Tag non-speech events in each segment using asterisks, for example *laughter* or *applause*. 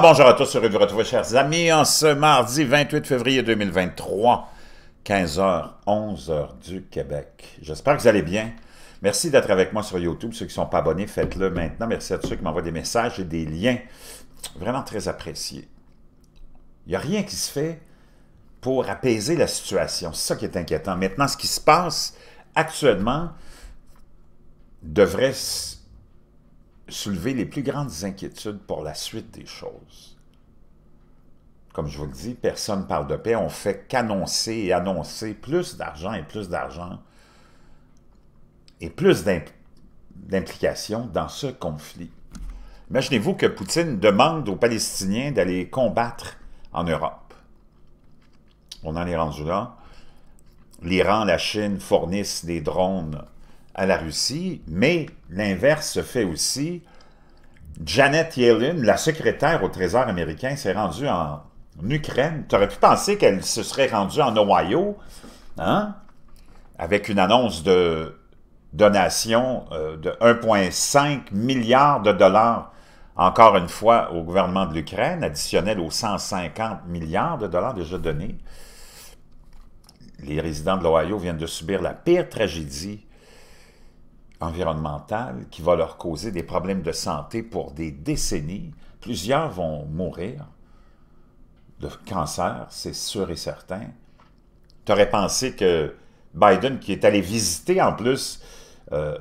bonjour à tous, heureux de vous retrouver, chers amis, en ce mardi 28 février 2023, 15h, 11h du Québec. J'espère que vous allez bien. Merci d'être avec moi sur YouTube. Ceux qui ne sont pas abonnés, faites-le maintenant. Merci à tous ceux qui m'envoient des messages et des liens. Vraiment très appréciés. Il n'y a rien qui se fait pour apaiser la situation. C'est ça qui est inquiétant. Maintenant, ce qui se passe actuellement devrait soulever les plus grandes inquiétudes pour la suite des choses. Comme je vous le dis, personne ne parle de paix. On fait qu'annoncer et annoncer plus d'argent et plus d'argent et plus d'implication dans ce conflit. Imaginez-vous que Poutine demande aux Palestiniens d'aller combattre en Europe. On en est rendu là. L'Iran, la Chine fournissent des drones à la Russie, mais l'inverse se fait aussi. Janet Yellen, la secrétaire au Trésor américain, s'est rendue en Ukraine. Tu aurais pu penser qu'elle se serait rendue en Ohio, hein, avec une annonce de donation euh, de 1,5 milliard de dollars, encore une fois, au gouvernement de l'Ukraine, additionnel aux 150 milliards de dollars déjà donnés. Les résidents de l'Ohio viennent de subir la pire tragédie environnemental qui va leur causer des problèmes de santé pour des décennies. Plusieurs vont mourir de cancer, c'est sûr et certain. Tu aurais pensé que Biden, qui est allé visiter en plus euh,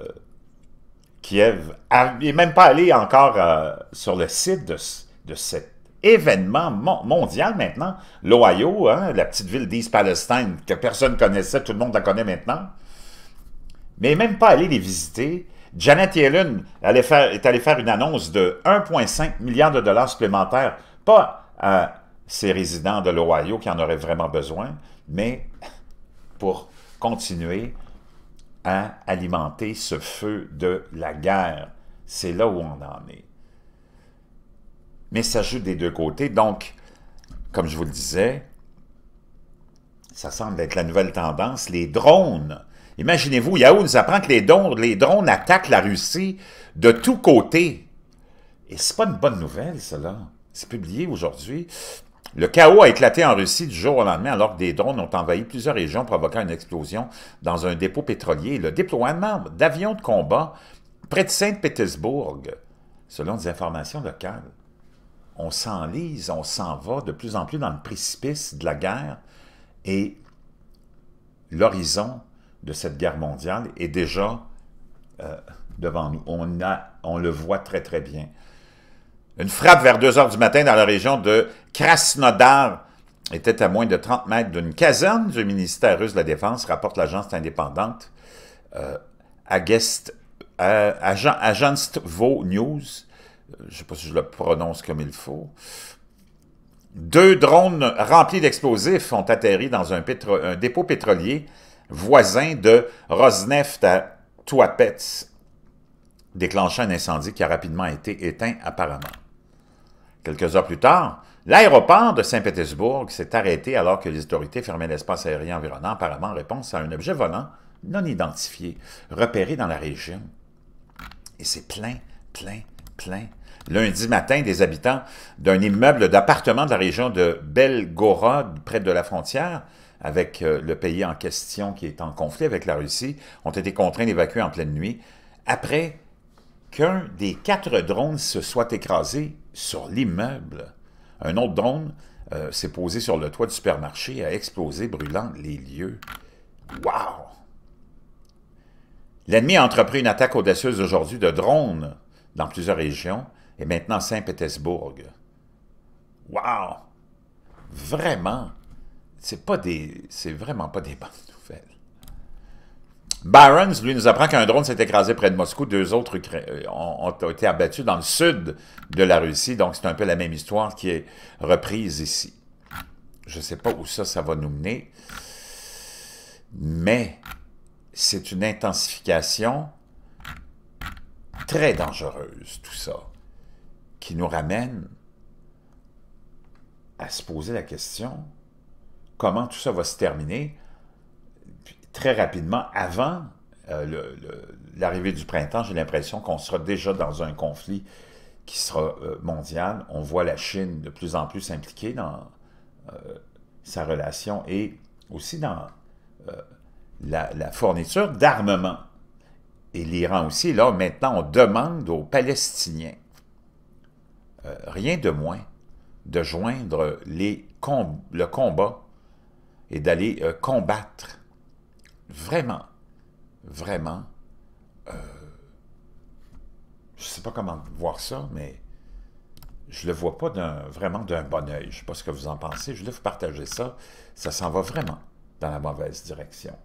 Kiev, n'est même pas allé encore euh, sur le site de, cet événement mondial maintenant, l'Ohio, hein, la petite ville d'East Palestine que personne connaissait, tout le monde la connaît maintenant mais même pas aller les visiter. Janet Yellen est allée faire une annonce de 1,5 milliard de dollars supplémentaires, pas à ses résidents de l'Ohio qui en auraient vraiment besoin, mais pour continuer à alimenter ce feu de la guerre. C'est là où on en est. Mais ça joue des deux côtés. Donc, comme je vous le disais, ça semble être la nouvelle tendance. Les drones Imaginez-vous, Yahoo nous apprend que les, les drones attaquent la Russie de tous côtés. Et c'est pas une bonne nouvelle, cela. C'est publié aujourd'hui. Le chaos a éclaté en Russie du jour au lendemain alors que des drones ont envahi plusieurs régions provoquant une explosion dans un dépôt pétrolier. Le déploiement d'avions de combat près de Saint-Pétersbourg, selon des informations locales. On s'enlise, on s'en va de plus en plus dans le précipice de la guerre et l'horizon de cette guerre mondiale est déjà euh, devant nous. On, a, on le voit très, très bien. Une frappe vers 2 heures du matin dans la région de Krasnodar était à moins de 30 mètres d'une caserne du ministère russe de la Défense, rapporte l'agence indépendante euh, euh News. Euh, je ne sais pas si je le prononce comme il faut. Deux drones remplis d'explosifs ont atterri dans un dépôt pétrolier voisin de Rosneft à Tuapets, déclenchant un incendie qui a rapidement été éteint apparemment. Quelques heures plus tard, l'aéroport de Saint-Pétersbourg s'est arrêté alors que les autorités fermaient l'espace aérien environnant apparemment en réponse à un objet volant non identifié, repéré dans la région. Et c'est plein, plein, plein. Lundi matin, des habitants d'un immeuble d'appartement de la région de Belgorod, près de la frontière, avec euh, le pays en question qui est en conflit avec la Russie ont été contraints d'évacuer en pleine nuit après qu'un des quatre drones se soit écrasé sur l'immeuble. Un autre drone euh, s'est posé sur le toit du supermarché et a explosé, brûlant les lieux. Wow! L'ennemi a entrepris une attaque audacieuse aujourd'hui de drones dans plusieurs régions et maintenant Saint-Pétersbourg. Wow! Vraiment! c'est pas vraiment pas des *laughs* bonnes nouvelles. Barons, lui, nous apprend qu'un drone s'est écrasé près de Moscou. Deux autres euh, ont, été abattus dans le sud de la Russie. Donc, c'est un peu la même histoire qui est reprise ici. Je ne sais pas où ça, ça va nous mener. Mais c'est une intensification très dangereuse, tout ça, qui nous ramène à se poser la question comment tout ça va se terminer très rapidement avant euh, l'arrivée du printemps. J'ai l'impression qu'on sera déjà dans un conflit qui sera euh, mondial. On voit la Chine de plus en plus impliquée dans euh, sa relation et aussi dans la, fourniture d'armement. Et l'Iran aussi, là, maintenant, on demande aux Palestiniens rien de moins, de joindre les le combat et d'aller euh, combattre vraiment, vraiment, euh, je ne sais pas comment voir ça, mais je le vois pas vraiment d'un bon oeil. Je ne sais pas ce que vous en pensez. Je voulais vous partager ça. Ça s'en va vraiment dans la mauvaise direction.